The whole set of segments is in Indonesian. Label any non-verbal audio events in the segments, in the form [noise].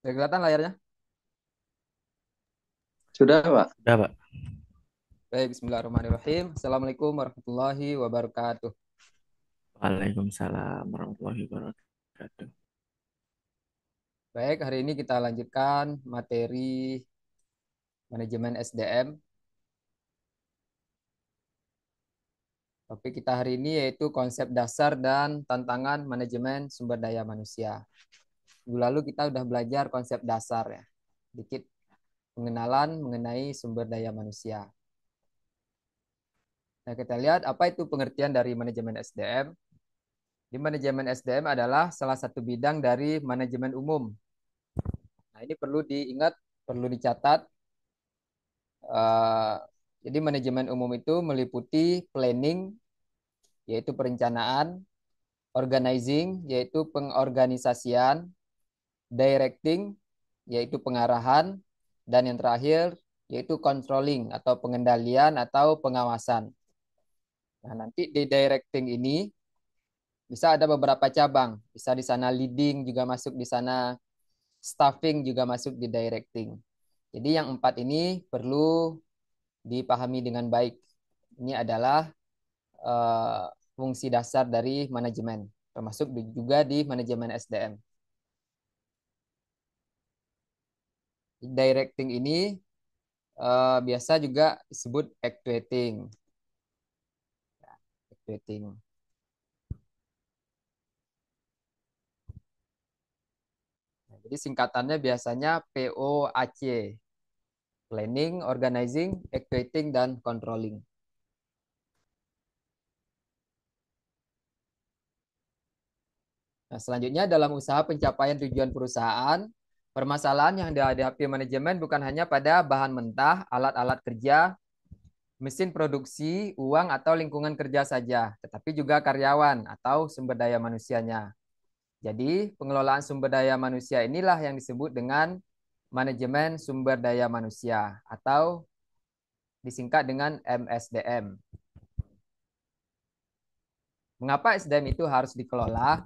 Sudah kelihatan layarnya? Sudah, Pak. Sudah, Pak. Baik, bismillahirrahmanirrahim. Assalamualaikum warahmatullahi wabarakatuh. Waalaikumsalam warahmatullahi wabarakatuh. Baik, hari ini kita lanjutkan materi manajemen SDM. Topik kita hari ini yaitu konsep dasar dan tantangan manajemen sumber daya manusia. Minggu lalu kita sudah belajar konsep dasar ya. Dikit pengenalan mengenai sumber daya manusia. Nah, kita lihat apa itu pengertian dari manajemen SDM. Di manajemen SDM adalah salah satu bidang dari manajemen umum. Nah, ini perlu diingat, perlu dicatat. Eh, jadi manajemen umum itu meliputi planning, yaitu perencanaan, organizing, yaitu pengorganisasian, directing yaitu pengarahan dan yang terakhir yaitu controlling atau pengendalian atau pengawasan. Nah, nanti di directing ini bisa ada beberapa cabang. Bisa di sana leading juga masuk di sana, staffing juga masuk di directing. Jadi yang empat ini perlu dipahami dengan baik. Ini adalah uh, fungsi dasar dari manajemen, termasuk juga di manajemen SDM. directing ini uh, biasa juga disebut actuating. Actuating. Nah, jadi singkatannya biasanya POAC. Planning, Organizing, Actuating, dan Controlling. Nah, selanjutnya dalam usaha pencapaian tujuan perusahaan, Permasalahan yang dihadapi manajemen bukan hanya pada bahan mentah, alat-alat kerja, mesin produksi, uang atau lingkungan kerja saja, tetapi juga karyawan atau sumber daya manusianya. Jadi, pengelolaan sumber daya manusia inilah yang disebut dengan manajemen sumber daya manusia atau disingkat dengan MSDM. Mengapa SDM itu harus dikelola?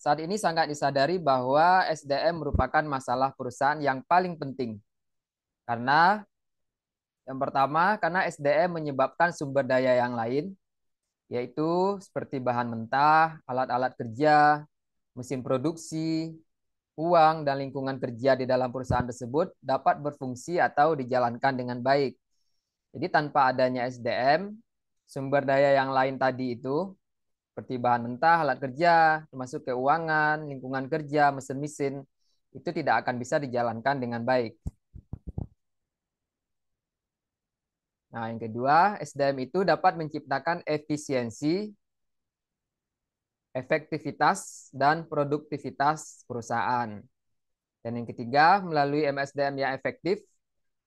Saat ini sangat disadari bahwa SDM merupakan masalah perusahaan yang paling penting. Karena yang pertama, karena SDM menyebabkan sumber daya yang lain, yaitu seperti bahan mentah, alat-alat kerja, mesin produksi, uang, dan lingkungan kerja di dalam perusahaan tersebut dapat berfungsi atau dijalankan dengan baik. Jadi tanpa adanya SDM, sumber daya yang lain tadi itu seperti bahan mentah, alat kerja, termasuk keuangan, lingkungan kerja, mesin-mesin, itu tidak akan bisa dijalankan dengan baik. Nah, yang kedua, SDM itu dapat menciptakan efisiensi, efektivitas, dan produktivitas perusahaan. Dan yang ketiga, melalui MSDM yang efektif,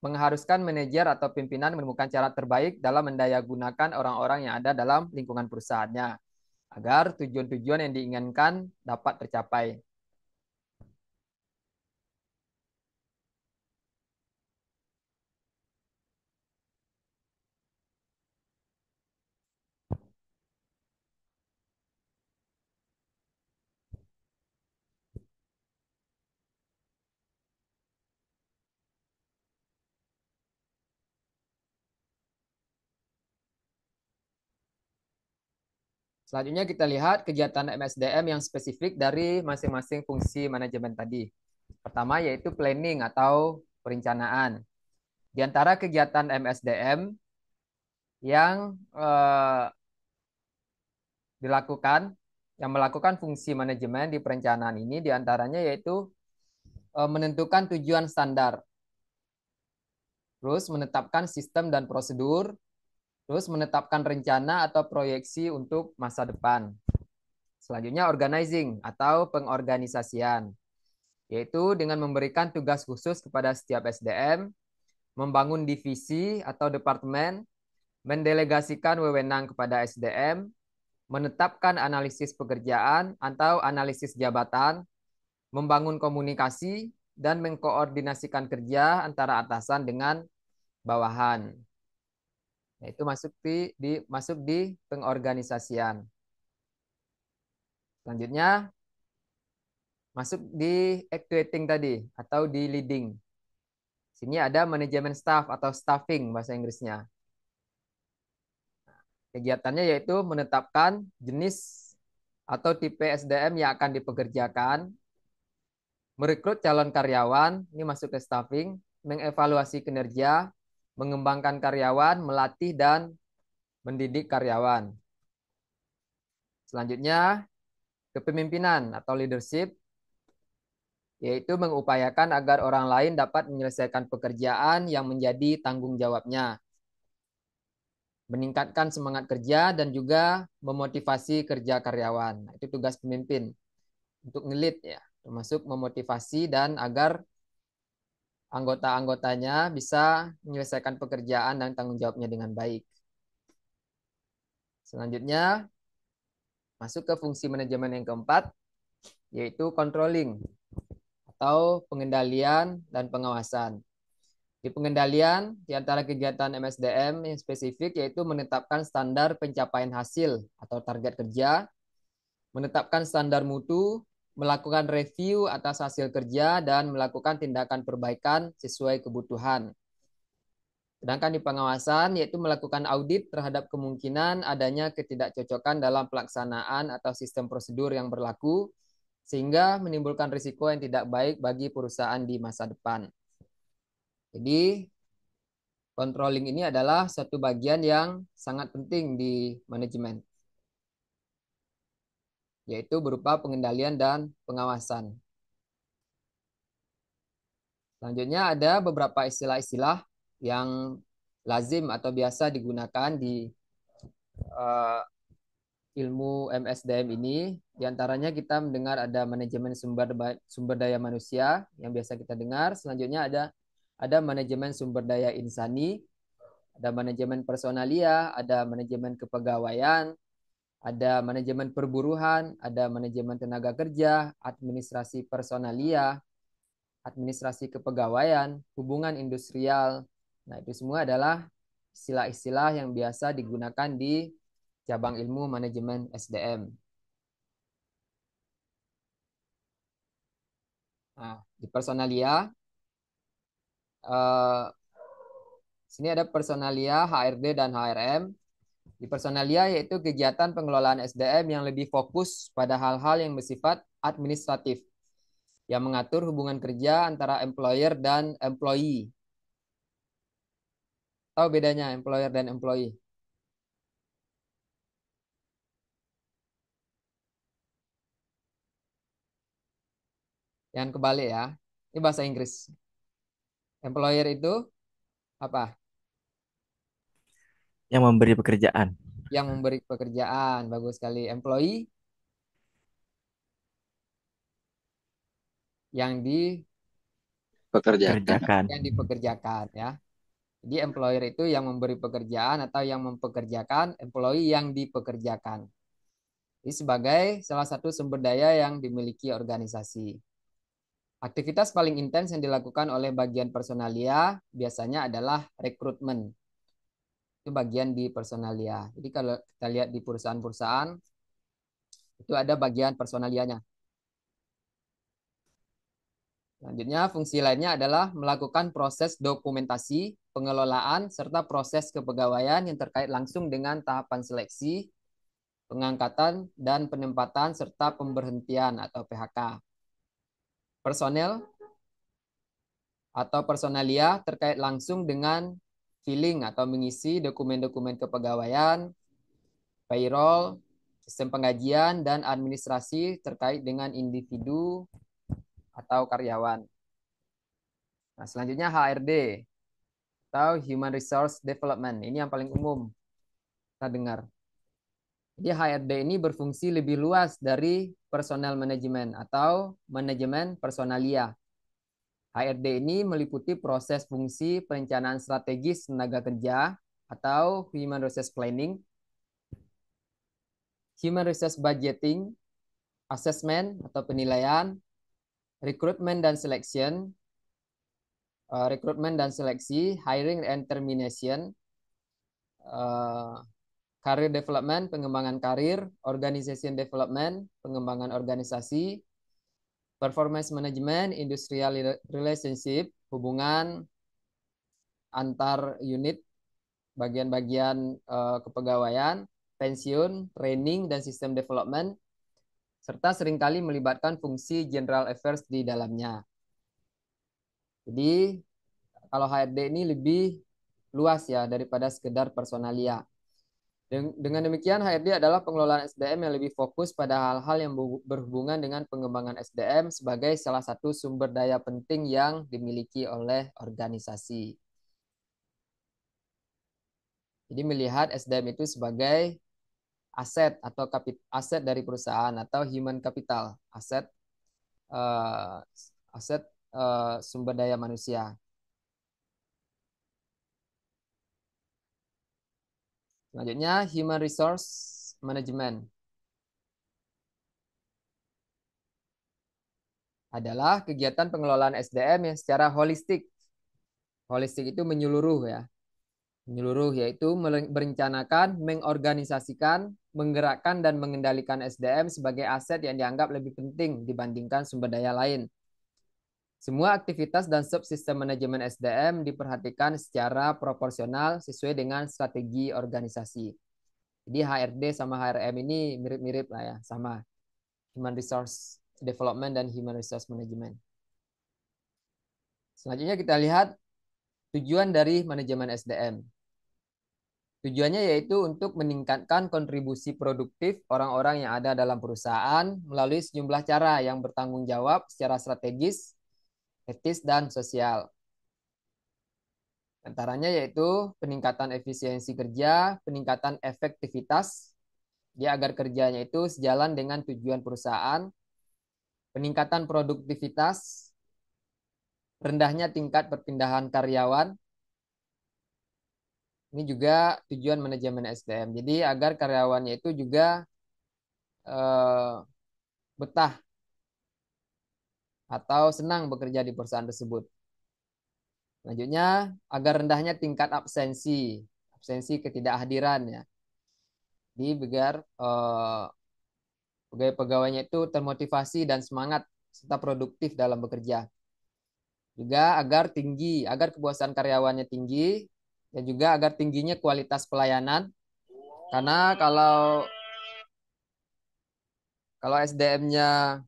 mengharuskan manajer atau pimpinan menemukan cara terbaik dalam mendayagunakan orang-orang yang ada dalam lingkungan perusahaannya agar tujuan-tujuan yang diinginkan dapat tercapai. Selanjutnya kita lihat kegiatan MSDM yang spesifik dari masing-masing fungsi manajemen tadi. Pertama yaitu planning atau perencanaan. Di antara kegiatan MSDM yang eh, dilakukan, yang melakukan fungsi manajemen di perencanaan ini diantaranya yaitu eh, menentukan tujuan standar, terus menetapkan sistem dan prosedur, Terus menetapkan rencana atau proyeksi untuk masa depan. Selanjutnya organizing atau pengorganisasian, yaitu dengan memberikan tugas khusus kepada setiap SDM, membangun divisi atau departemen, mendelegasikan wewenang kepada SDM, menetapkan analisis pekerjaan atau analisis jabatan, membangun komunikasi, dan mengkoordinasikan kerja antara atasan dengan bawahan. Itu masuk di, di masuk di pengorganisasian. Selanjutnya masuk di actuating tadi atau di leading. Sini ada manajemen staff atau staffing bahasa Inggrisnya. Kegiatannya yaitu menetapkan jenis atau tipe SDM yang akan dipekerjakan, merekrut calon karyawan, ini masuk ke staffing, mengevaluasi kinerja, mengembangkan karyawan, melatih dan mendidik karyawan. Selanjutnya, kepemimpinan atau leadership yaitu mengupayakan agar orang lain dapat menyelesaikan pekerjaan yang menjadi tanggung jawabnya. Meningkatkan semangat kerja dan juga memotivasi kerja karyawan. Nah, itu tugas pemimpin untuk ngelit ya, termasuk memotivasi dan agar anggota-anggotanya bisa menyelesaikan pekerjaan dan tanggung jawabnya dengan baik. Selanjutnya, masuk ke fungsi manajemen yang keempat, yaitu controlling atau pengendalian dan pengawasan. Di pengendalian, di antara kegiatan MSDM yang spesifik yaitu menetapkan standar pencapaian hasil atau target kerja, menetapkan standar mutu, melakukan review atas hasil kerja dan melakukan tindakan perbaikan sesuai kebutuhan. Sedangkan di pengawasan yaitu melakukan audit terhadap kemungkinan adanya ketidakcocokan dalam pelaksanaan atau sistem prosedur yang berlaku sehingga menimbulkan risiko yang tidak baik bagi perusahaan di masa depan. Jadi controlling ini adalah satu bagian yang sangat penting di manajemen yaitu berupa pengendalian dan pengawasan. Selanjutnya ada beberapa istilah-istilah yang lazim atau biasa digunakan di uh, ilmu MSDM ini. Di antaranya kita mendengar ada manajemen sumber sumber daya manusia yang biasa kita dengar. Selanjutnya ada ada manajemen sumber daya insani, ada manajemen personalia, ada manajemen kepegawaian, ada manajemen perburuhan, ada manajemen tenaga kerja, administrasi personalia, administrasi kepegawaian, hubungan industrial. Nah, itu semua adalah istilah-istilah yang biasa digunakan di cabang ilmu manajemen SDM. Nah, di personalia, eh, sini ada personalia, HRD, dan HRM di personalia yaitu kegiatan pengelolaan SDM yang lebih fokus pada hal-hal yang bersifat administratif yang mengatur hubungan kerja antara employer dan employee. Tahu bedanya employer dan employee? Yang kebalik ya. Ini bahasa Inggris. Employer itu apa? Yang memberi pekerjaan. Yang memberi pekerjaan. Bagus sekali. Employee. Yang di pekerjakan. Yang dipekerjakan ya. Jadi employer itu yang memberi pekerjaan atau yang mempekerjakan, employee yang dipekerjakan. Ini sebagai salah satu sumber daya yang dimiliki organisasi. Aktivitas paling intens yang dilakukan oleh bagian personalia biasanya adalah rekrutmen itu bagian di personalia. Jadi kalau kita lihat di perusahaan-perusahaan itu ada bagian personalianya. Selanjutnya fungsi lainnya adalah melakukan proses dokumentasi, pengelolaan serta proses kepegawaian yang terkait langsung dengan tahapan seleksi, pengangkatan dan penempatan serta pemberhentian atau PHK. Personel atau personalia terkait langsung dengan filling atau mengisi dokumen-dokumen kepegawaian, payroll, sistem penggajian, dan administrasi terkait dengan individu atau karyawan. Nah, selanjutnya HRD atau Human Resource Development. Ini yang paling umum kita dengar. Jadi HRD ini berfungsi lebih luas dari personal management atau manajemen personalia. HRD ini meliputi proses fungsi perencanaan strategis tenaga kerja atau human resource planning, human resource budgeting, assessment atau penilaian, recruitment dan selection, uh, recruitment dan seleksi, hiring and termination, uh, career development, pengembangan karir, organization development, pengembangan organisasi, performance management, industrial relationship, hubungan antar unit, bagian-bagian uh, kepegawaian, pensiun, training, dan sistem development, serta seringkali melibatkan fungsi general affairs di dalamnya. Jadi, kalau HRD ini lebih luas ya daripada sekedar personalia. Dengan demikian, HRD adalah pengelolaan SDM yang lebih fokus pada hal-hal yang berhubungan dengan pengembangan SDM sebagai salah satu sumber daya penting yang dimiliki oleh organisasi. Jadi melihat SDM itu sebagai aset atau kapit aset dari perusahaan atau human capital, aset uh, aset uh, sumber daya manusia. Selanjutnya Human Resource Management adalah kegiatan pengelolaan SDM yang secara holistik. Holistik itu menyeluruh ya. Menyeluruh yaitu merencanakan, mengorganisasikan, menggerakkan dan mengendalikan SDM sebagai aset yang dianggap lebih penting dibandingkan sumber daya lain semua aktivitas dan subsistem manajemen SDM diperhatikan secara proporsional sesuai dengan strategi organisasi. Jadi HRD sama HRM ini mirip-mirip lah ya, sama. Human Resource Development dan Human Resource Management. Selanjutnya kita lihat tujuan dari manajemen SDM. Tujuannya yaitu untuk meningkatkan kontribusi produktif orang-orang yang ada dalam perusahaan melalui sejumlah cara yang bertanggung jawab secara strategis etis, dan sosial. Antaranya yaitu peningkatan efisiensi kerja, peningkatan efektivitas, ya agar kerjanya itu sejalan dengan tujuan perusahaan, peningkatan produktivitas, rendahnya tingkat perpindahan karyawan, ini juga tujuan manajemen SDM. Jadi agar karyawannya itu juga eh, betah atau senang bekerja di perusahaan tersebut. Selanjutnya, agar rendahnya tingkat absensi, absensi ketidakhadiran ya. Di agar eh, pegawai-pegawainya itu termotivasi dan semangat serta produktif dalam bekerja. Juga agar tinggi, agar kepuasan karyawannya tinggi dan juga agar tingginya kualitas pelayanan. Karena kalau kalau SDM-nya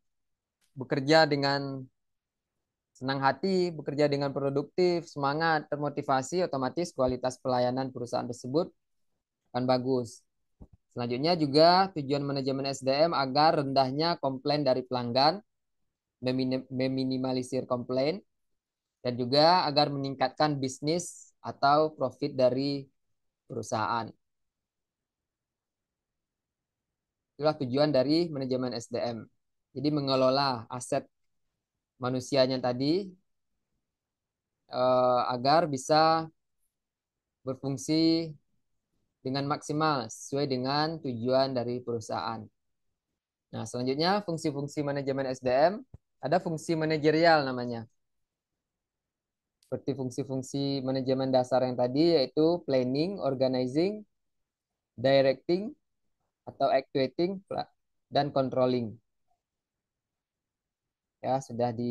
bekerja dengan senang hati, bekerja dengan produktif, semangat, termotivasi, otomatis kualitas pelayanan perusahaan tersebut akan bagus. Selanjutnya juga tujuan manajemen SDM agar rendahnya komplain dari pelanggan, meminimalisir komplain, dan juga agar meningkatkan bisnis atau profit dari perusahaan. Itulah tujuan dari manajemen SDM. Jadi mengelola aset manusianya tadi uh, agar bisa berfungsi dengan maksimal sesuai dengan tujuan dari perusahaan. Nah, selanjutnya fungsi-fungsi manajemen SDM ada fungsi manajerial namanya. Seperti fungsi-fungsi manajemen dasar yang tadi yaitu planning, organizing, directing atau actuating dan controlling ya sudah di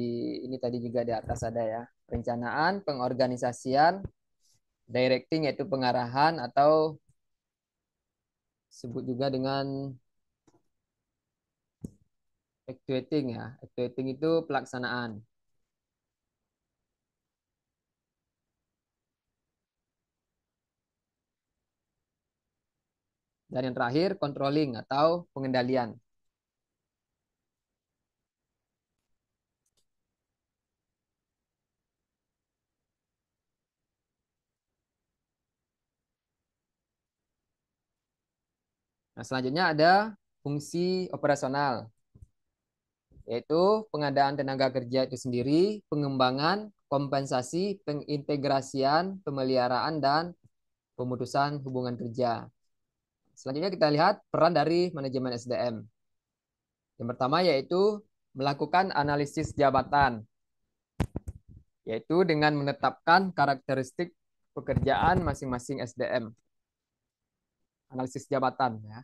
ini tadi juga di atas ada ya perencanaan pengorganisasian directing yaitu pengarahan atau sebut juga dengan actuating ya actuating itu pelaksanaan dan yang terakhir controlling atau pengendalian Nah, selanjutnya ada fungsi operasional, yaitu pengadaan tenaga kerja itu sendiri, pengembangan, kompensasi, pengintegrasian, pemeliharaan, dan pemutusan hubungan kerja. Selanjutnya kita lihat peran dari manajemen SDM. Yang pertama yaitu melakukan analisis jabatan, yaitu dengan menetapkan karakteristik pekerjaan masing-masing SDM analisis jabatan ya.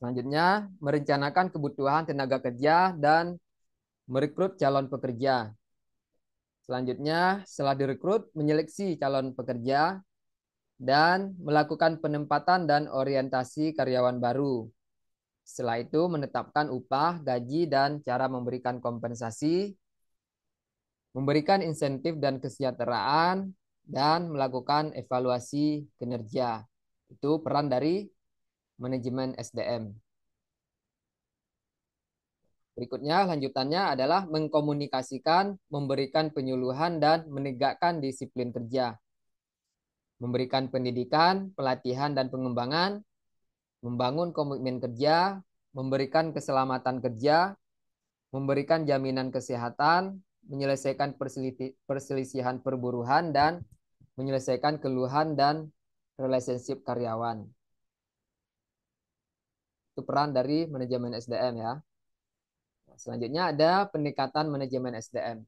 Selanjutnya, merencanakan kebutuhan tenaga kerja dan merekrut calon pekerja. Selanjutnya, setelah direkrut, menyeleksi calon pekerja dan melakukan penempatan dan orientasi karyawan baru. Setelah itu, menetapkan upah, gaji, dan cara memberikan kompensasi, memberikan insentif dan kesejahteraan, dan melakukan evaluasi kinerja. Itu peran dari manajemen SDM. Berikutnya lanjutannya adalah mengkomunikasikan, memberikan penyuluhan dan menegakkan disiplin kerja. Memberikan pendidikan, pelatihan dan pengembangan, membangun komitmen kerja, memberikan keselamatan kerja, memberikan jaminan kesehatan, menyelesaikan perselisihan perburuhan dan menyelesaikan keluhan dan relationship karyawan. Itu peran dari manajemen SDM ya. Nah, selanjutnya ada pendekatan manajemen SDM.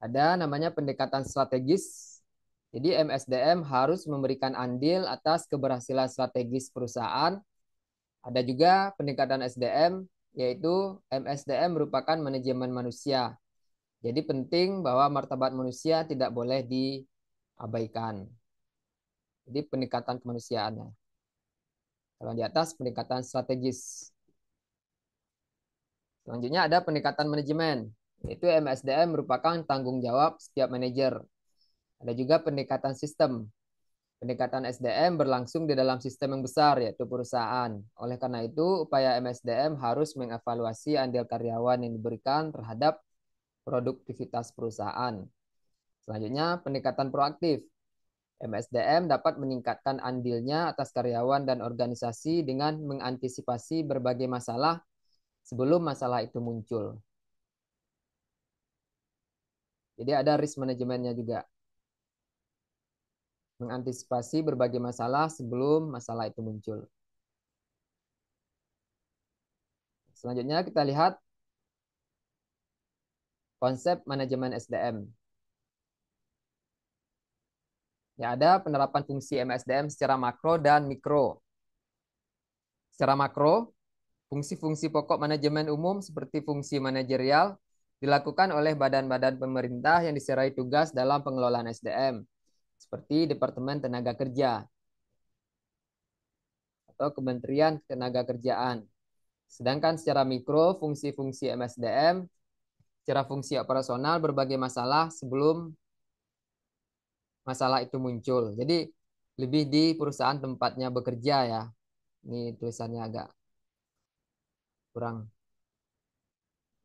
Ada namanya pendekatan strategis. Jadi MSDM harus memberikan andil atas keberhasilan strategis perusahaan. Ada juga pendekatan SDM, yaitu MSDM merupakan manajemen manusia. Jadi penting bahwa martabat manusia tidak boleh diabaikan. Jadi peningkatan kemanusiaannya. Kalau di atas peningkatan strategis. Selanjutnya ada peningkatan manajemen. Itu MSDM merupakan tanggung jawab setiap manajer. Ada juga peningkatan sistem. Pendekatan SDM berlangsung di dalam sistem yang besar, yaitu perusahaan. Oleh karena itu, upaya MSDM harus mengevaluasi andil karyawan yang diberikan terhadap produktivitas perusahaan. Selanjutnya, peningkatan proaktif. MSDM dapat meningkatkan andilnya atas karyawan dan organisasi dengan mengantisipasi berbagai masalah sebelum masalah itu muncul. Jadi ada risk manajemennya juga. Mengantisipasi berbagai masalah sebelum masalah itu muncul. Selanjutnya kita lihat konsep manajemen SDM. Ya, ada penerapan fungsi MSDM secara makro dan mikro. Secara makro, fungsi-fungsi pokok manajemen umum seperti fungsi manajerial dilakukan oleh badan-badan pemerintah yang diserai tugas dalam pengelolaan SDM, seperti Departemen Tenaga Kerja atau Kementerian Tenaga Kerjaan. Sedangkan secara mikro, fungsi-fungsi MSDM secara fungsi operasional berbagai masalah sebelum masalah itu muncul. Jadi lebih di perusahaan tempatnya bekerja ya. Ini tulisannya agak kurang.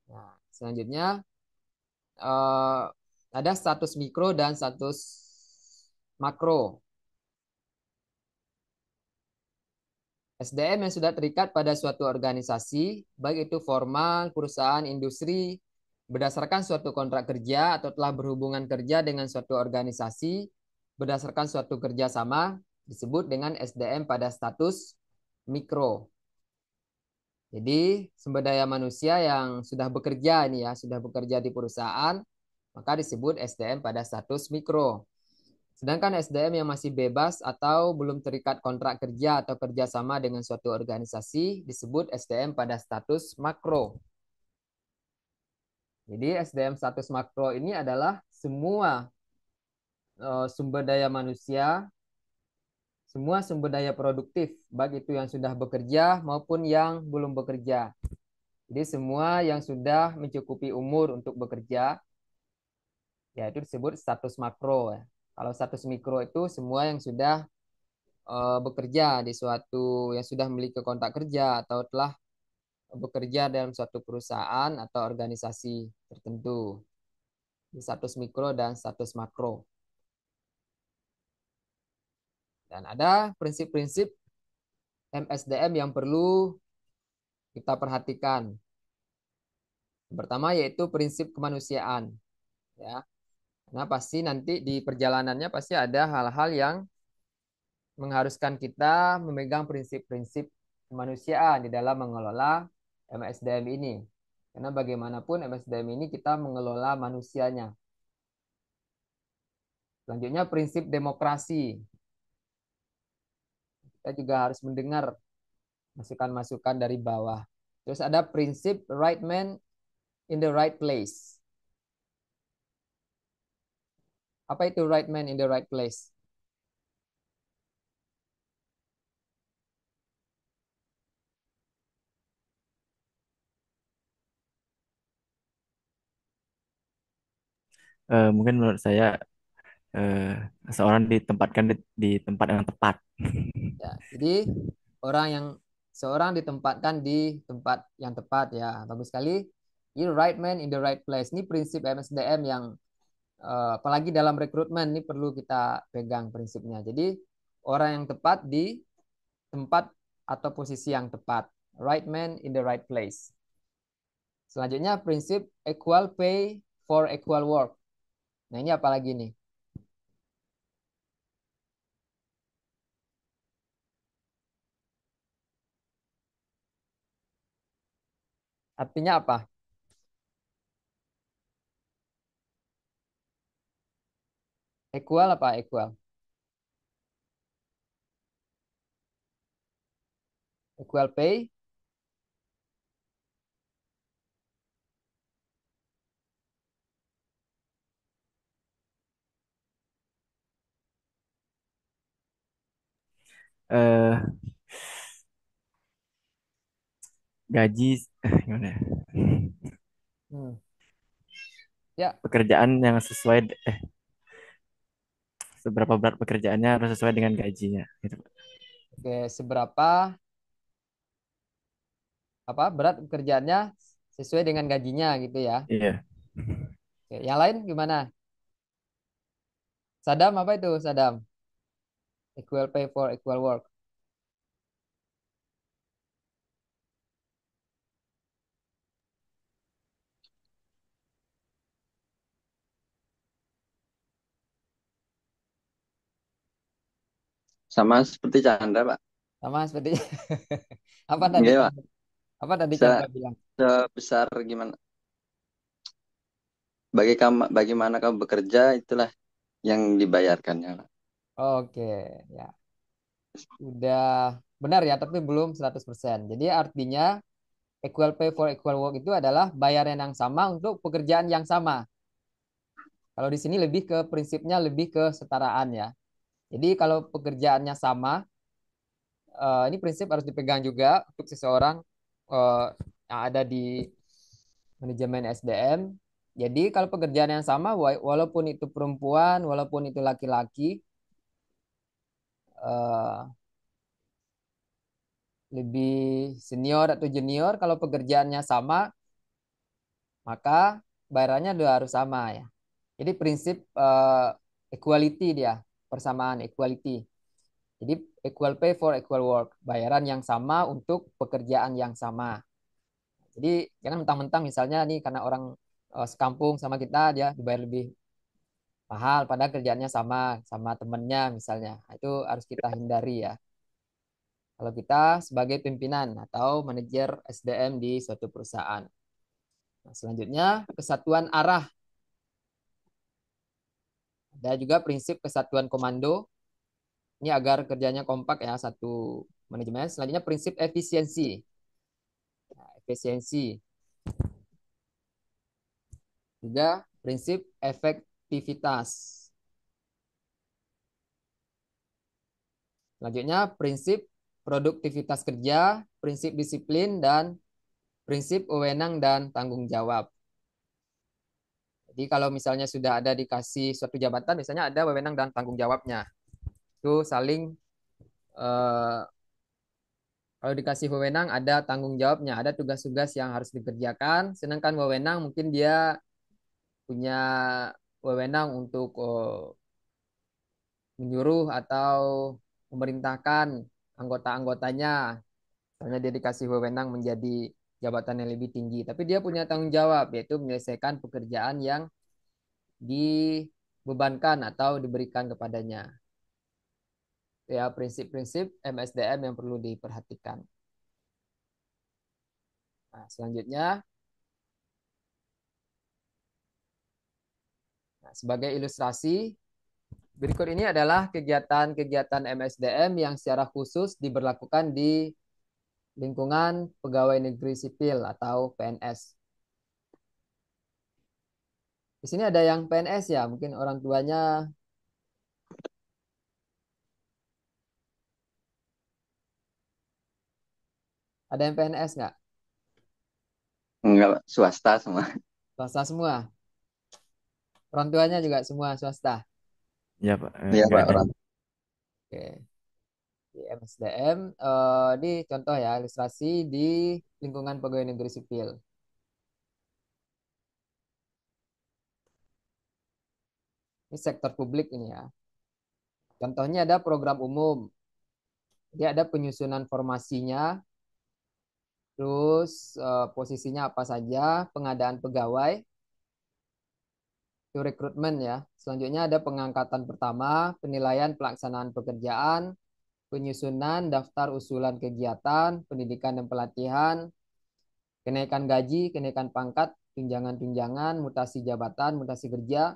Nah, selanjutnya uh, ada status mikro dan status makro. SDM yang sudah terikat pada suatu organisasi, baik itu formal, perusahaan, industri, berdasarkan suatu kontrak kerja atau telah berhubungan kerja dengan suatu organisasi berdasarkan suatu kerjasama disebut dengan SDM pada status mikro. Jadi sumber daya manusia yang sudah bekerja ini ya, sudah bekerja di perusahaan, maka disebut SDM pada status mikro. Sedangkan SDM yang masih bebas atau belum terikat kontrak kerja atau kerjasama dengan suatu organisasi disebut SDM pada status makro. Jadi SDM status makro ini adalah semua eh, sumber daya manusia, semua sumber daya produktif, baik itu yang sudah bekerja maupun yang belum bekerja. Jadi semua yang sudah mencukupi umur untuk bekerja, ya itu disebut status makro. Ya. Kalau status mikro itu semua yang sudah eh, bekerja di suatu yang sudah memiliki kontak kerja atau telah bekerja dalam suatu perusahaan atau organisasi tertentu di status mikro dan status makro. Dan ada prinsip-prinsip MSDM yang perlu kita perhatikan. pertama yaitu prinsip kemanusiaan. Ya. Nah, pasti nanti di perjalanannya pasti ada hal-hal yang mengharuskan kita memegang prinsip-prinsip kemanusiaan di dalam mengelola MSDM ini. Karena bagaimanapun MSDM ini kita mengelola manusianya. Selanjutnya prinsip demokrasi. Kita juga harus mendengar masukan-masukan dari bawah. Terus ada prinsip right man in the right place. Apa itu right man in the right place? uh, mungkin menurut saya uh, seorang ditempatkan di, di tempat yang tepat. Ya, jadi orang yang seorang ditempatkan di tempat yang tepat ya bagus sekali. You right man in the right place. Ini prinsip MSDM yang uh, apalagi dalam rekrutmen ini perlu kita pegang prinsipnya. Jadi orang yang tepat di tempat atau posisi yang tepat. Right man in the right place. Selanjutnya prinsip equal pay for equal work. Nah ini apa lagi nih? Artinya apa? Equal apa equal? Equal pay? uh, gaji eh, gimana ya? Hmm. Ya. Pekerjaan yang sesuai eh seberapa berat pekerjaannya harus sesuai dengan gajinya gitu. Oke, seberapa apa berat pekerjaannya sesuai dengan gajinya gitu ya. Iya. Oke, yang lain gimana? Sadam apa itu? Sadam equal pay for equal work. Sama seperti Chandra, Pak. Sama seperti [laughs] apa tadi? Iya, Pak. Apa tadi Se bilang? Sebesar gimana? Bagi kamu, bagaimana kamu bekerja, itulah yang dibayarkannya, Pak. Oke, ya. Udah benar ya, tapi belum 100%. Jadi artinya equal pay for equal work itu adalah bayaran yang sama untuk pekerjaan yang sama. Kalau di sini lebih ke prinsipnya lebih ke setaraan ya. Jadi kalau pekerjaannya sama, eh, ini prinsip harus dipegang juga untuk seseorang eh, yang ada di manajemen SDM. Jadi kalau pekerjaan yang sama, walaupun itu perempuan, walaupun itu laki-laki, Eh, lebih senior atau junior kalau pekerjaannya sama maka bayarannya juga harus sama ya. Jadi prinsip uh, equality dia, persamaan equality. Jadi equal pay for equal work, bayaran yang sama untuk pekerjaan yang sama. Jadi karena mentang-mentang misalnya nih karena orang uh, sekampung sama kita dia dibayar lebih mahal pada kerjanya sama sama temennya misalnya nah, itu harus kita hindari ya kalau kita sebagai pimpinan atau manajer SDM di suatu perusahaan nah, selanjutnya kesatuan arah ada juga prinsip kesatuan komando ini agar kerjanya kompak ya satu manajemen selanjutnya prinsip efisiensi nah, efisiensi juga prinsip efek aktivitas. Selanjutnya, prinsip produktivitas kerja, prinsip disiplin, dan prinsip wewenang dan tanggung jawab. Jadi kalau misalnya sudah ada dikasih suatu jabatan, misalnya ada wewenang dan tanggung jawabnya. Itu saling, eh, kalau dikasih wewenang ada tanggung jawabnya, ada tugas-tugas yang harus dikerjakan. Sedangkan wewenang mungkin dia punya wewenang untuk eh, menyuruh atau memerintahkan anggota-anggotanya Karena dia dikasih wewenang menjadi jabatan yang lebih tinggi tapi dia punya tanggung jawab yaitu menyelesaikan pekerjaan yang dibebankan atau diberikan kepadanya ya prinsip-prinsip MSDM yang perlu diperhatikan nah, selanjutnya sebagai ilustrasi, berikut ini adalah kegiatan-kegiatan MSDM yang secara khusus diberlakukan di lingkungan pegawai negeri sipil atau PNS. Di sini ada yang PNS ya, mungkin orang tuanya Ada yang PNS nggak? Enggak, swasta semua. Swasta semua. Orang tuanya juga semua swasta. Ya Pak. Iya Pak. Eh, iya, orang. Oke. Di MSDM, uh, eh, di contoh ya ilustrasi di lingkungan pegawai negeri sipil. Ini sektor publik ini ya. Contohnya ada program umum. Dia ada penyusunan formasinya, terus eh, posisinya apa saja, pengadaan pegawai, itu rekrutmen ya. Selanjutnya ada pengangkatan pertama, penilaian pelaksanaan pekerjaan, penyusunan daftar usulan kegiatan, pendidikan dan pelatihan, kenaikan gaji, kenaikan pangkat, tunjangan-tunjangan, mutasi jabatan, mutasi kerja,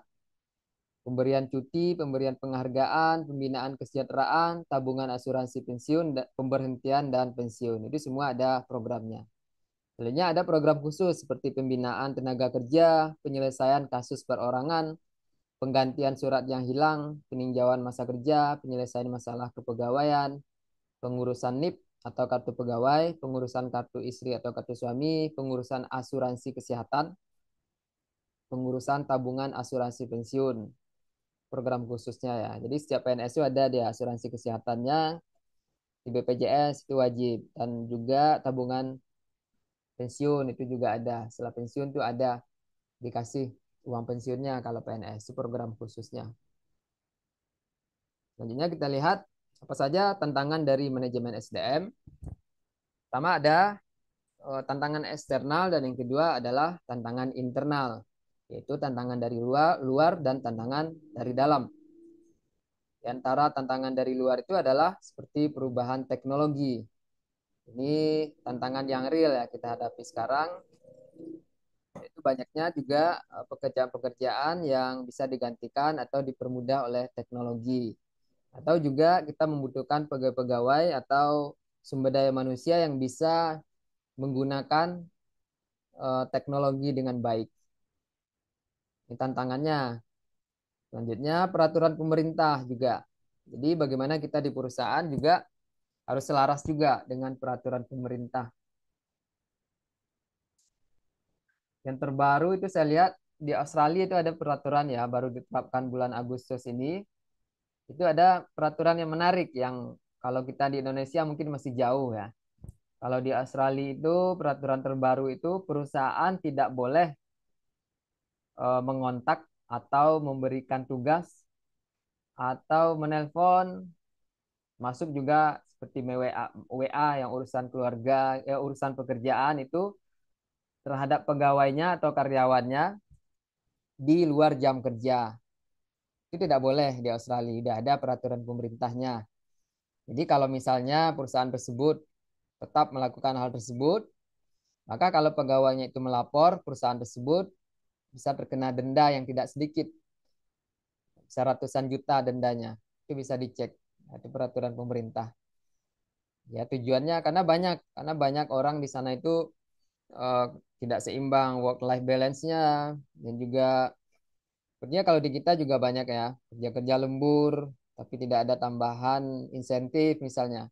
pemberian cuti, pemberian penghargaan, pembinaan kesejahteraan, tabungan asuransi pensiun, pemberhentian dan pensiun. Itu semua ada programnya. Selanjutnya ada program khusus seperti pembinaan tenaga kerja, penyelesaian kasus perorangan, penggantian surat yang hilang, peninjauan masa kerja, penyelesaian masalah kepegawaian, pengurusan NIP atau kartu pegawai, pengurusan kartu istri atau kartu suami, pengurusan asuransi kesehatan, pengurusan tabungan asuransi pensiun, program khususnya ya. Jadi setiap PNS itu ada dia asuransi kesehatannya, di BPJS itu wajib dan juga tabungan pensiun itu juga ada setelah pensiun tuh ada dikasih uang pensiunnya kalau PNS itu program khususnya selanjutnya kita lihat apa saja tantangan dari manajemen SDM pertama ada eh, tantangan eksternal dan yang kedua adalah tantangan internal yaitu tantangan dari luar luar dan tantangan dari dalam di antara tantangan dari luar itu adalah seperti perubahan teknologi ini tantangan yang real ya kita hadapi sekarang. Itu banyaknya juga eh, pekerjaan-pekerjaan yang bisa digantikan atau dipermudah oleh teknologi. Atau juga kita membutuhkan pegawai-pegawai atau sumber daya manusia yang bisa menggunakan uh, teknologi dengan baik. Ini tantangannya. Selanjutnya peraturan pemerintah juga. Jadi bagaimana kita di perusahaan juga harus selaras juga dengan peraturan pemerintah. Yang terbaru itu saya lihat di Australia itu ada peraturan ya baru ditetapkan bulan Agustus ini. Itu ada peraturan yang menarik yang kalau kita di Indonesia mungkin masih jauh ya. Kalau di Australia itu peraturan terbaru itu perusahaan tidak boleh eh, mengontak atau memberikan tugas atau menelpon masuk juga seperti WA, WA yang urusan keluarga, ya urusan pekerjaan itu terhadap pegawainya atau karyawannya di luar jam kerja. Itu tidak boleh di Australia, tidak ada peraturan pemerintahnya. Jadi kalau misalnya perusahaan tersebut tetap melakukan hal tersebut, maka kalau pegawainya itu melapor, perusahaan tersebut bisa terkena denda yang tidak sedikit. Bisa ratusan juta dendanya. Itu bisa dicek. Itu peraturan pemerintah ya tujuannya karena banyak karena banyak orang di sana itu uh, tidak seimbang work life balance-nya dan juga sepertinya kalau di kita juga banyak ya kerja kerja lembur tapi tidak ada tambahan insentif misalnya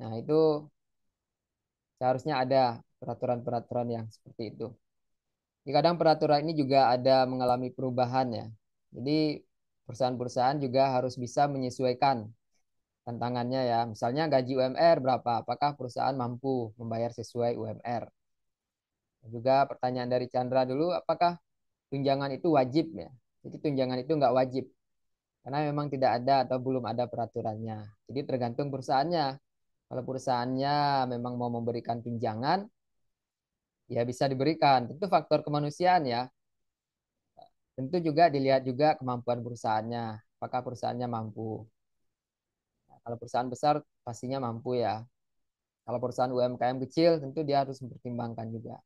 nah itu seharusnya ada peraturan-peraturan yang seperti itu. Di kadang peraturan ini juga ada mengalami perubahan ya. Jadi perusahaan-perusahaan juga harus bisa menyesuaikan tantangannya ya. Misalnya gaji UMR berapa? Apakah perusahaan mampu membayar sesuai UMR? Juga pertanyaan dari Chandra dulu, apakah tunjangan itu wajib ya? Jadi tunjangan itu nggak wajib. Karena memang tidak ada atau belum ada peraturannya. Jadi tergantung perusahaannya. Kalau perusahaannya memang mau memberikan tunjangan, ya bisa diberikan. Tentu faktor kemanusiaan ya. Tentu juga dilihat juga kemampuan perusahaannya. Apakah perusahaannya mampu. Kalau perusahaan besar pastinya mampu ya. Kalau perusahaan UMKM kecil tentu dia harus mempertimbangkan juga.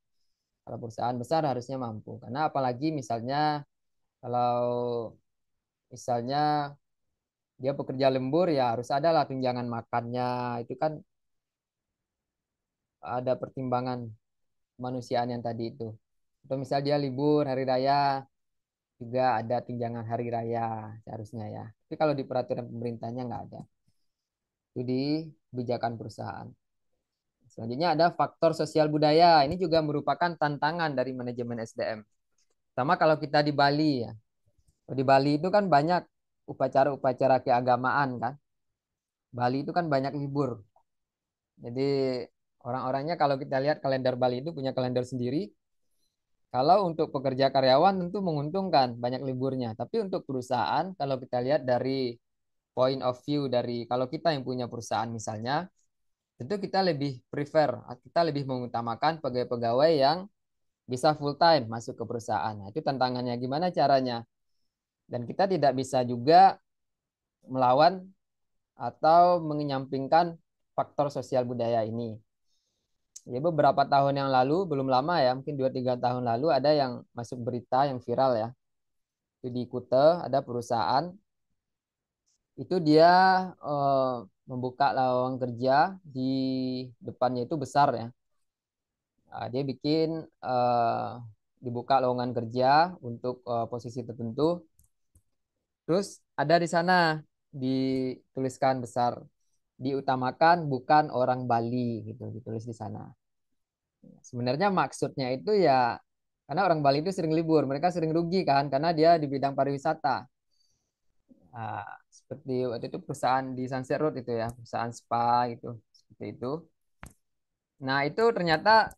Kalau perusahaan besar harusnya mampu. Karena apalagi misalnya kalau misalnya dia pekerja lembur ya harus ada lah tunjangan makannya itu kan ada pertimbangan manusiaan yang tadi itu atau misalnya dia libur hari raya juga ada tunjangan hari raya seharusnya ya tapi kalau di peraturan pemerintahnya nggak ada studi kebijakan perusahaan. Selanjutnya ada faktor sosial budaya. Ini juga merupakan tantangan dari manajemen SDM. Sama kalau kita di Bali ya. Di Bali itu kan banyak upacara-upacara keagamaan kan. Bali itu kan banyak libur. Jadi orang-orangnya kalau kita lihat kalender Bali itu punya kalender sendiri. Kalau untuk pekerja karyawan tentu menguntungkan banyak liburnya. Tapi untuk perusahaan kalau kita lihat dari point of view dari kalau kita yang punya perusahaan misalnya, tentu kita lebih prefer, kita lebih mengutamakan pegawai-pegawai yang bisa full time masuk ke perusahaan. Nah, itu tantangannya gimana caranya? Dan kita tidak bisa juga melawan atau menyampingkan faktor sosial budaya ini. Ya beberapa tahun yang lalu, belum lama ya, mungkin 2 tiga tahun lalu ada yang masuk berita yang viral ya. Itu di Kute ada perusahaan itu dia uh, membuka lowongan kerja di depannya itu besar ya. Nah, dia bikin uh, dibuka lowongan kerja untuk uh, posisi tertentu. Terus ada di sana dituliskan besar diutamakan bukan orang Bali gitu ditulis di sana. Sebenarnya maksudnya itu ya karena orang Bali itu sering libur, mereka sering rugi kan karena dia di bidang pariwisata. Ah, seperti waktu itu perusahaan di Sunset Road itu ya, perusahaan spa gitu, seperti itu. Nah, itu ternyata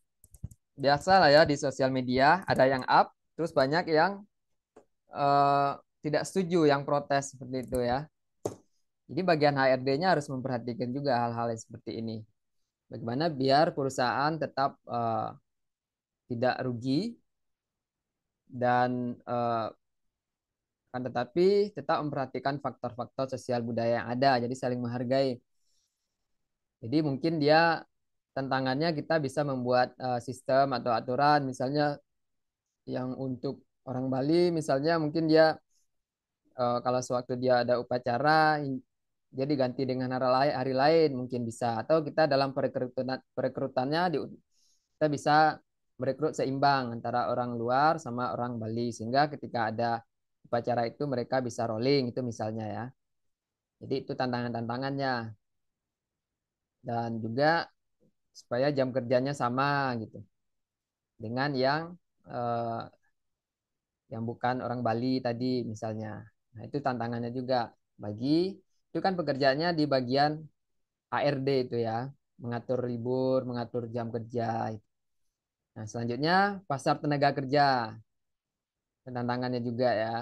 biasa lah ya di sosial media, ada yang up, terus banyak yang uh, tidak setuju, yang protes seperti itu ya. Jadi bagian HRD-nya harus memperhatikan juga hal-hal seperti ini. Bagaimana biar perusahaan tetap uh, tidak rugi dan uh, Kan tetapi tetap memperhatikan faktor-faktor sosial budaya yang ada, jadi saling menghargai. Jadi mungkin dia tantangannya kita bisa membuat uh, sistem atau aturan misalnya yang untuk orang Bali misalnya mungkin dia uh, kalau sewaktu dia ada upacara jadi ganti dengan hari lain, hari lain mungkin bisa atau kita dalam perekrutan perekrutannya di, kita bisa merekrut seimbang antara orang luar sama orang Bali sehingga ketika ada upacara itu mereka bisa rolling itu misalnya ya. Jadi itu tantangan-tantangannya. Dan juga supaya jam kerjanya sama gitu. Dengan yang eh, yang bukan orang Bali tadi misalnya. Nah, itu tantangannya juga bagi itu kan pekerjaannya di bagian ARD itu ya, mengatur libur, mengatur jam kerja. Nah, selanjutnya pasar tenaga kerja dan tantangannya juga ya.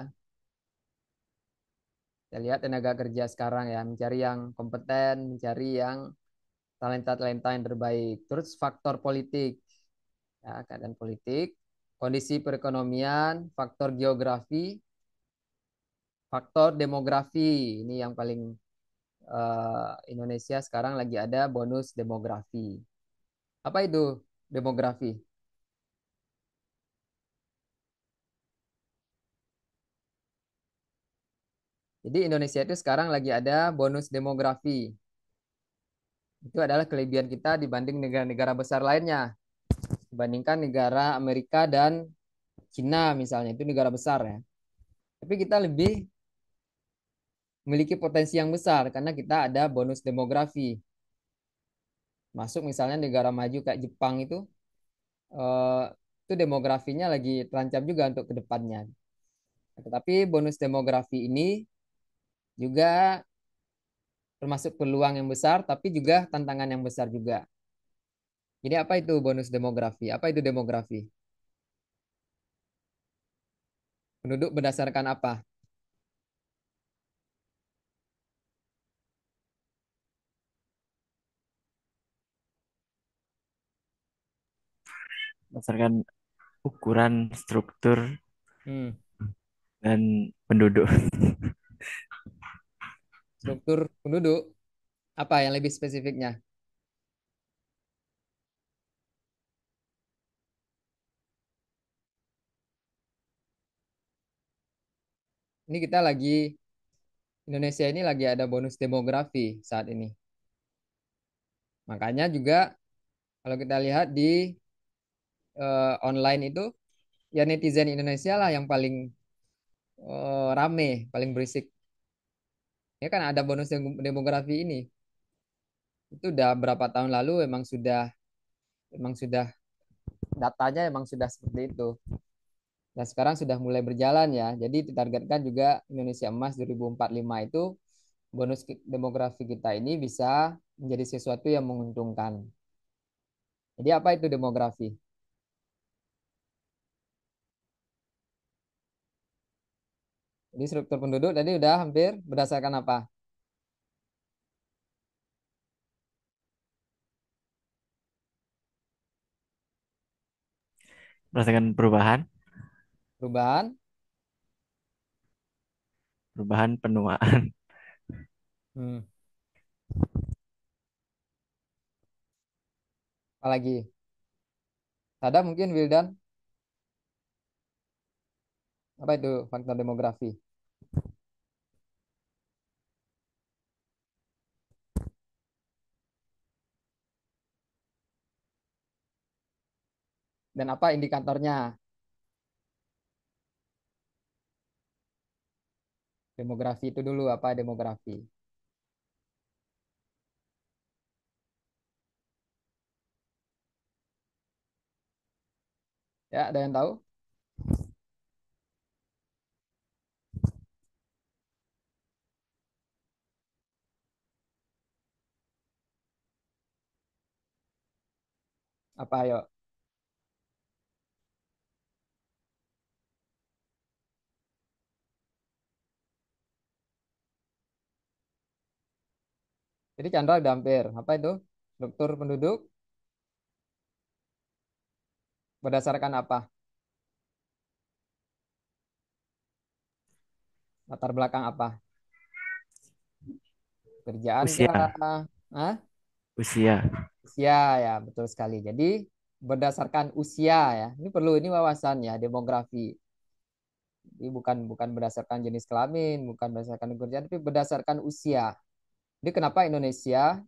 Kita lihat tenaga kerja sekarang ya, mencari yang kompeten, mencari yang talenta-talenta yang terbaik. Terus faktor politik, ya, keadaan politik, kondisi perekonomian, faktor geografi, faktor demografi. Ini yang paling uh, Indonesia sekarang lagi ada bonus demografi. Apa itu demografi? Jadi Indonesia itu sekarang lagi ada bonus demografi. Itu adalah kelebihan kita dibanding negara-negara besar lainnya. Dibandingkan negara Amerika dan Cina misalnya, itu negara besar ya. Tapi kita lebih memiliki potensi yang besar karena kita ada bonus demografi. Masuk misalnya negara maju kayak Jepang itu, eh, itu demografinya lagi terancam juga untuk kedepannya. Tetapi bonus demografi ini juga termasuk peluang yang besar tapi juga tantangan yang besar juga. Jadi apa itu bonus demografi? Apa itu demografi? Penduduk berdasarkan apa? Berdasarkan ukuran struktur hmm. dan penduduk. [laughs] struktur penduduk apa yang lebih spesifiknya ini kita lagi Indonesia ini lagi ada bonus demografi saat ini makanya juga kalau kita lihat di uh, online itu ya netizen Indonesia lah yang paling uh, rame paling berisik ya kan ada bonus demografi ini itu udah berapa tahun lalu emang sudah emang sudah datanya emang sudah seperti itu Nah sekarang sudah mulai berjalan ya jadi ditargetkan juga Indonesia Emas 2045 itu bonus demografi kita ini bisa menjadi sesuatu yang menguntungkan jadi apa itu demografi Jadi struktur penduduk tadi udah hampir berdasarkan apa? Berdasarkan perubahan. Perubahan. Perubahan penuaan. Hmm. Apa lagi? Ada mungkin Wildan? Apa itu faktor demografi? dan apa indikatornya. Demografi itu dulu apa demografi. Ya, ada yang tahu? Apa yuk? Jadi Chandra udah hampir. Apa itu? Struktur penduduk berdasarkan apa? Latar belakang apa? Kerjaan Usia. Hah? Usia. Usia ya, betul sekali. Jadi berdasarkan usia ya. Ini perlu ini wawasan ya demografi. ini bukan bukan berdasarkan jenis kelamin, bukan berdasarkan kerjaan, tapi berdasarkan usia. Jadi kenapa Indonesia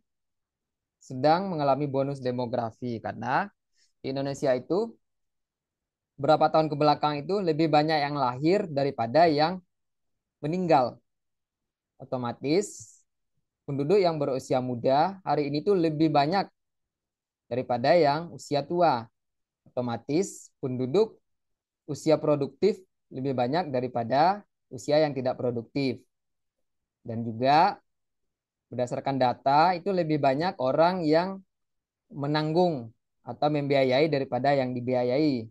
sedang mengalami bonus demografi? Karena di Indonesia itu berapa tahun ke belakang itu lebih banyak yang lahir daripada yang meninggal. Otomatis penduduk yang berusia muda hari ini tuh lebih banyak daripada yang usia tua. Otomatis penduduk usia produktif lebih banyak daripada usia yang tidak produktif. Dan juga berdasarkan data itu lebih banyak orang yang menanggung atau membiayai daripada yang dibiayai.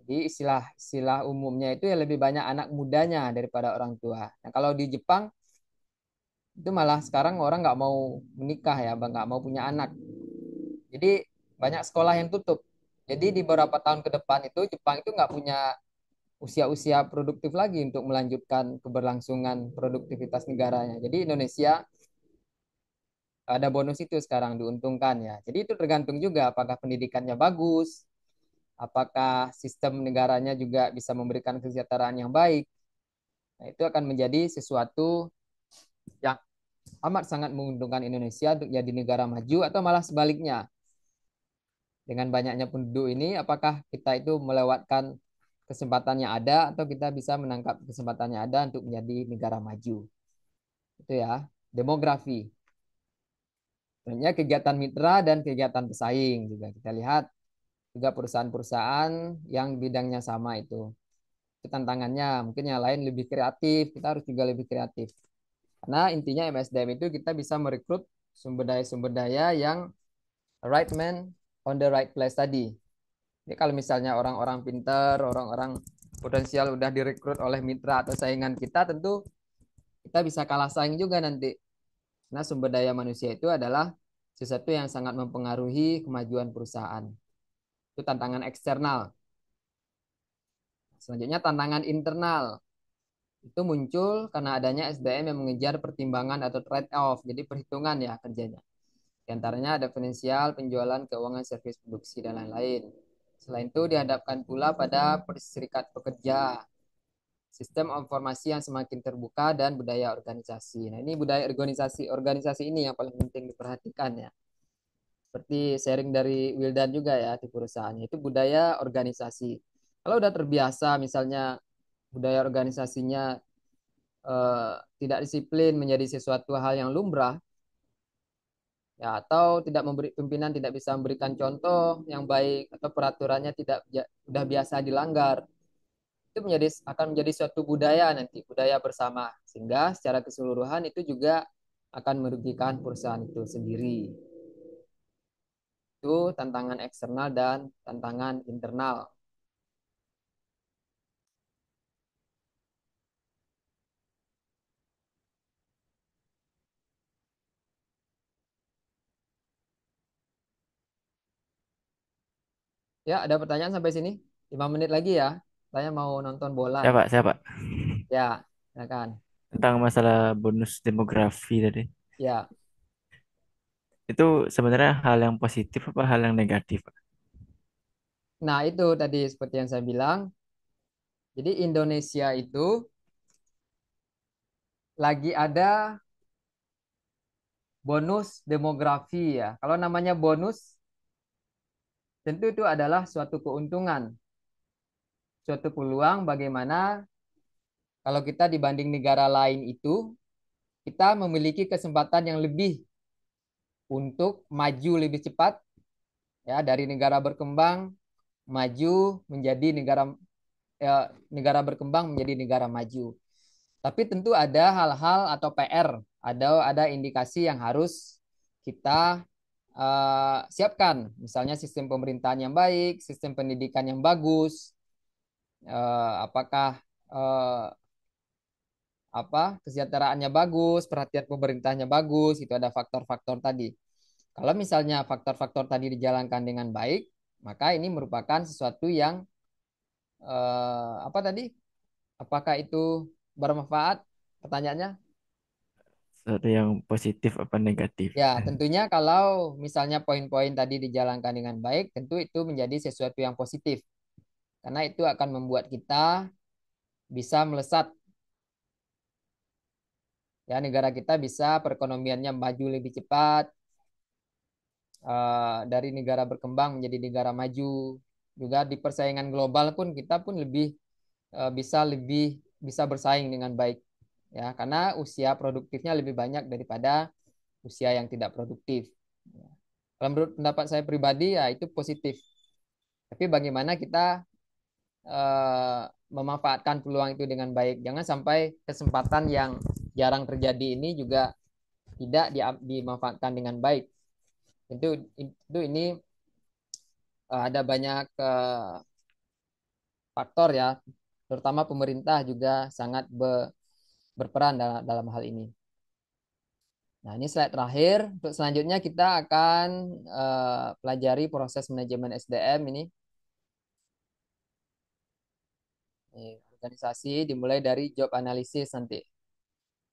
Jadi istilah istilah umumnya itu ya lebih banyak anak mudanya daripada orang tua. Nah kalau di Jepang itu malah sekarang orang nggak mau menikah ya, nggak mau punya anak. Jadi banyak sekolah yang tutup. Jadi di beberapa tahun ke depan itu Jepang itu nggak punya usia-usia produktif lagi untuk melanjutkan keberlangsungan produktivitas negaranya. Jadi Indonesia ada bonus itu sekarang diuntungkan ya. Jadi itu tergantung juga apakah pendidikannya bagus, apakah sistem negaranya juga bisa memberikan kesejahteraan yang baik. Nah, itu akan menjadi sesuatu yang amat sangat menguntungkan Indonesia untuk jadi negara maju atau malah sebaliknya. Dengan banyaknya penduduk ini, apakah kita itu melewatkan kesempatan yang ada atau kita bisa menangkap kesempatan yang ada untuk menjadi negara maju. Itu ya, demografi. Selanjutnya kegiatan mitra dan kegiatan pesaing juga kita lihat juga perusahaan-perusahaan yang bidangnya sama itu. Itu tantangannya, mungkin yang lain lebih kreatif, kita harus juga lebih kreatif. Karena intinya MSDM itu kita bisa merekrut sumber daya-sumber daya yang right man on the right place tadi. Jadi kalau misalnya orang-orang pinter, orang-orang potensial udah direkrut oleh mitra atau saingan kita, tentu kita bisa kalah saing juga nanti. Karena sumber daya manusia itu adalah sesuatu yang sangat mempengaruhi kemajuan perusahaan. Itu tantangan eksternal. Selanjutnya tantangan internal. Itu muncul karena adanya SDM yang mengejar pertimbangan atau trade-off, jadi perhitungan ya kerjanya. Di antaranya ada finansial, penjualan, keuangan, servis produksi, dan lain-lain. Selain itu dihadapkan pula pada perserikat pekerja sistem informasi yang semakin terbuka dan budaya organisasi. Nah, ini budaya organisasi organisasi ini yang paling penting diperhatikan ya. Seperti sharing dari Wildan juga ya di perusahaannya itu budaya organisasi. Kalau udah terbiasa misalnya budaya organisasinya eh, tidak disiplin menjadi sesuatu hal yang lumrah ya atau tidak memberi pimpinan tidak bisa memberikan contoh yang baik atau peraturannya tidak ya, biasa dilanggar itu menjadi akan menjadi suatu budaya nanti budaya bersama sehingga secara keseluruhan itu juga akan merugikan perusahaan itu sendiri itu tantangan eksternal dan tantangan internal Ya, ada pertanyaan sampai sini? 5 menit lagi ya. Saya mau nonton bola. Siapa? Siapa? Ya, ya, kan. Tentang masalah bonus demografi tadi. Ya, Itu sebenarnya hal yang positif apa hal yang negatif? nah itu tadi seperti yang saya bilang. Jadi Indonesia itu lagi ada bonus demografi ya. Kalau namanya bonus, tentu itu adalah suatu keuntungan suatu peluang bagaimana kalau kita dibanding negara lain itu kita memiliki kesempatan yang lebih untuk maju lebih cepat ya dari negara berkembang maju menjadi negara eh, negara berkembang menjadi negara maju. Tapi tentu ada hal-hal atau PR, ada ada indikasi yang harus kita uh, siapkan, misalnya sistem pemerintahan yang baik, sistem pendidikan yang bagus, eh, apakah eh, apa kesejahteraannya bagus, perhatian pemerintahnya bagus, itu ada faktor-faktor tadi. Kalau misalnya faktor-faktor tadi dijalankan dengan baik, maka ini merupakan sesuatu yang eh, apa tadi? Apakah itu bermanfaat? Pertanyaannya? Sesuatu yang positif apa negatif? Ya, tentunya kalau misalnya poin-poin tadi dijalankan dengan baik, tentu itu menjadi sesuatu yang positif. Karena itu akan membuat kita bisa melesat. Ya, negara kita bisa perekonomiannya maju lebih cepat uh, dari negara berkembang menjadi negara maju. Juga di persaingan global pun kita pun lebih uh, bisa lebih bisa bersaing dengan baik. Ya, karena usia produktifnya lebih banyak daripada usia yang tidak produktif. Ya. Kalau menurut pendapat saya pribadi ya itu positif. Tapi bagaimana kita Eh, memanfaatkan peluang itu dengan baik. Jangan sampai kesempatan yang jarang terjadi ini juga tidak di, dimanfaatkan dengan baik. tentu itu ini uh, ada banyak uh, faktor ya, terutama pemerintah juga sangat be, berperan dalam, dalam hal ini. Nah, ini slide terakhir. Untuk selanjutnya kita akan uh, pelajari proses manajemen SDM ini organisasi dimulai dari job analisis nanti.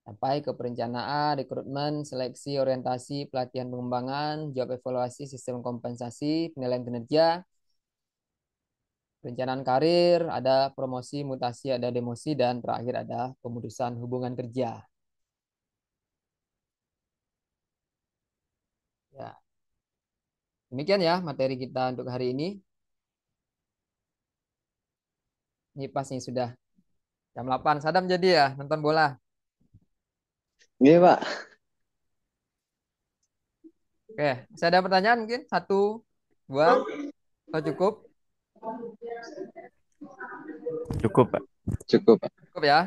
Sampai ke perencanaan, rekrutmen, seleksi, orientasi, pelatihan pengembangan, job evaluasi, sistem kompensasi, penilaian kinerja, perencanaan karir, ada promosi, mutasi, ada demosi, dan terakhir ada pemutusan hubungan kerja. Ya. Demikian ya materi kita untuk hari ini. Ini pas nih sudah jam 8. Sadam jadi ya nonton bola. Iya, Pak. Oke, saya ada pertanyaan mungkin satu, dua, atau cukup? Cukup, Pak. Cukup, Pak. Cukup ya.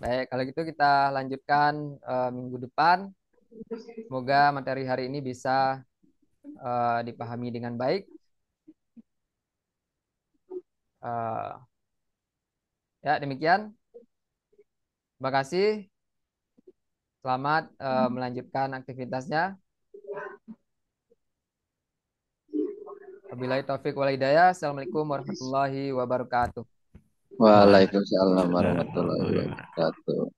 Baik, kalau gitu kita lanjutkan uh, minggu depan. Semoga materi hari ini bisa uh, dipahami dengan baik. Uh, Ya, demikian. Terima kasih. Selamat uh, melanjutkan aktivitasnya. Wabillahi taufik wal hidayah. Assalamualaikum warahmatullahi wabarakatuh. Waalaikumsalam warahmatullahi wabarakatuh.